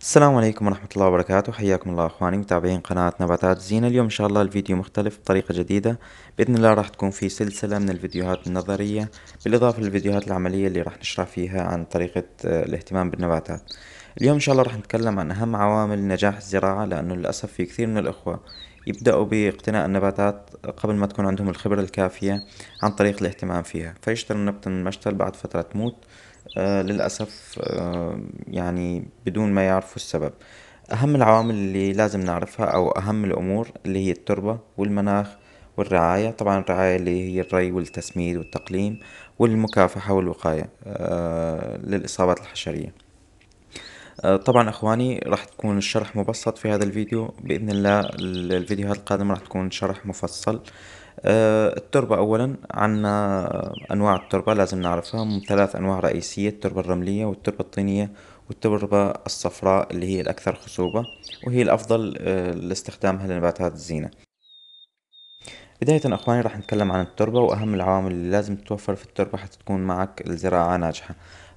السلام عليكم ورحمة الله وبركاته حياكم الله اخواني متابعين قناة نباتات زينة اليوم ان شاء الله الفيديو مختلف بطريقة جديدة بإذن الله راح تكون في سلسلة من الفيديوهات النظرية بالإضافة للفيديوهات العملية اللي راح نشرح فيها عن طريقة آه، الاهتمام بالنباتات اليوم ان شاء الله راح نتكلم عن أهم عوامل نجاح الزراعة لأنه للأسف في كثير من الأخوة يبدأوا باقتناء النباتات قبل ما تكون عندهم الخبرة الكافية عن طريق الاهتمام فيها فيشتروا نبتة من المشتل بعد فترة تموت آه، للأسف آه، يعني بدون ما يعرفوا السبب أهم العوامل اللي لازم نعرفها أو أهم الأمور اللي هي التربة والمناخ والرعاية طبعا الرعاية اللي هي الري والتسميد والتقليم والمكافحة والوقاية آه، للإصابات الحشرية طبعا اخواني راح تكون الشرح مبسط في هذا الفيديو باذن الله الفيديوهات القادمة راح تكون شرح مفصل آه، التربة أولا عنا آه، أنواع التربة لازم نعرفها من ثلاث أنواع رئيسية التربة الرملية والتربة الطينية والتربة الصفراء اللي هي الأكثر خصوبة وهي الأفضل آه، لاستخدامها لنباتات الزينة بداية أخواني راح نتكلم عن التربة وأهم العوامل اللي لازم تتوفر في التربة حتى تكون معك الزراعة ناجحة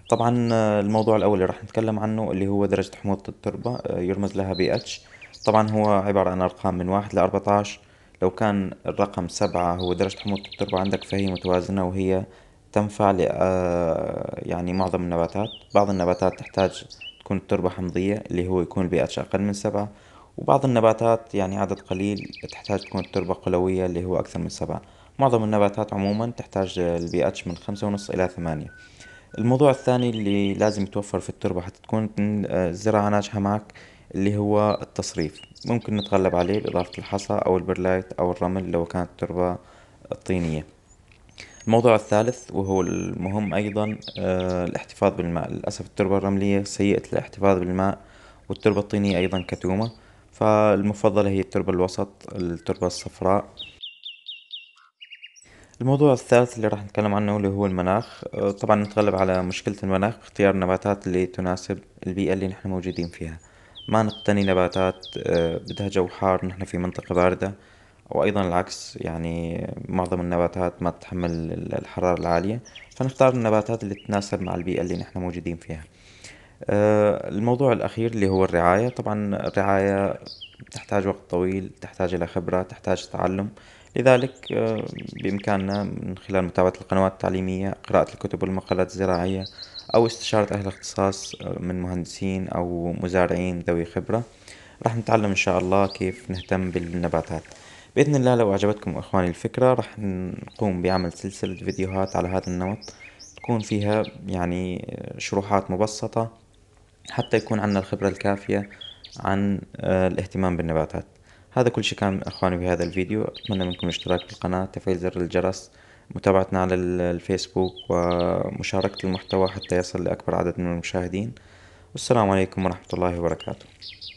طبعا الموضوع الأول اللي راح نتكلم عنه اللي هو درجة حموضة التربة يرمز لها بي اتش طبعا هو عبارة عن أرقام من واحد لأربعتاش لو كان الرقم سبعة هو درجة حموضة التربة عندك فهي متوازنة وهي تنفع ل آه، يعني معظم النباتات بعض النباتات تحتاج تكون التربة حمضية اللي هو يكون البي اتش أقل من سبعة وبعض النباتات يعني عدد قليل تحتاج تكون التربة قلوية اللي هو أكثر من سبعة معظم النباتات عموما تحتاج البي اتش من خمسة ونص إلى ثمانية الموضوع الثاني اللي لازم يتوفر في التربة حتى تكون الزراعة آه، ناجحة معك اللي هو التصريف ممكن نتغلب عليه بإضافة الحصى أو البرلايت أو الرمل لو كانت التربة طينية الموضوع الثالث وهو المهم أيضا آه، الاحتفاظ بالماء للأسف التربة الرملية سيئة الاحتفاظ بالماء والتربة الطينية أيضا كتومة فالمفضلة هي التربة الوسط التربة الصفراء الموضوع الثالث اللي راح نتكلم عنه اللي هو المناخ آه، طبعا نتغلب على مشكلة المناخ باختيار النباتات اللي تناسب البيئة اللي نحن موجودين فيها ما نقتني نباتات آه، بدها جو حار نحن في منطقة باردة وأيضا العكس يعني معظم النباتات ما تتحمل الحرارة العالية فنختار النباتات اللي تتناسب مع البيئة اللي نحن موجودين فيها آه، الموضوع الأخير اللي هو الرعاية طبعا الرعاية تحتاج وقت طويل تحتاج إلى خبرة تحتاج تعلم لذلك آه، بإمكاننا من خلال متابعة القنوات التعليمية قراءة الكتب والمقالات الزراعية أو استشارة أهل اختصاص آه، من مهندسين أو مزارعين ذوي خبرة راح نتعلم إن شاء الله كيف نهتم بالنباتات بإذن الله لو عجبتكم إخواني الفكرة راح نقوم بعمل سلسلة فيديوهات على هذا النمط تكون فيها يعني آه، شروحات مبسطة حتى يكون عندنا الخبرة الكافية عن آه، الاهتمام بالنباتات هذا كل شيء كان اخواني في هذا الفيديو اتمنى منكم الاشتراك بالقناة تفعيل زر الجرس متابعتنا على الفيسبوك ومشاركة المحتوى حتى يصل لأكبر عدد من المشاهدين والسلام عليكم ورحمة الله وبركاته